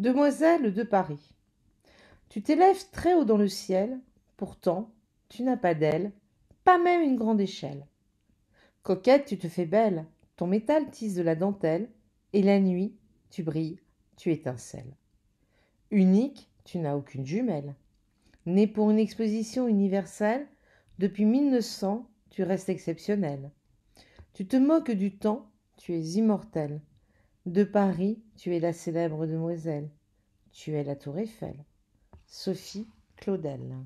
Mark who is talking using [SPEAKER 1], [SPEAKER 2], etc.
[SPEAKER 1] Demoiselle de Paris, tu t'élèves très haut dans le ciel, pourtant tu n'as pas d'aile, pas même une grande échelle. Coquette, tu te fais belle, ton métal tisse de la dentelle, et la nuit, tu brilles, tu étincelles. Unique, tu n'as aucune jumelle. Née pour une exposition universelle, depuis 1900, tu restes exceptionnel. Tu te moques du temps, tu es immortel. De Paris, tu es la célèbre demoiselle. Tu es la tour Eiffel. Sophie Claudel.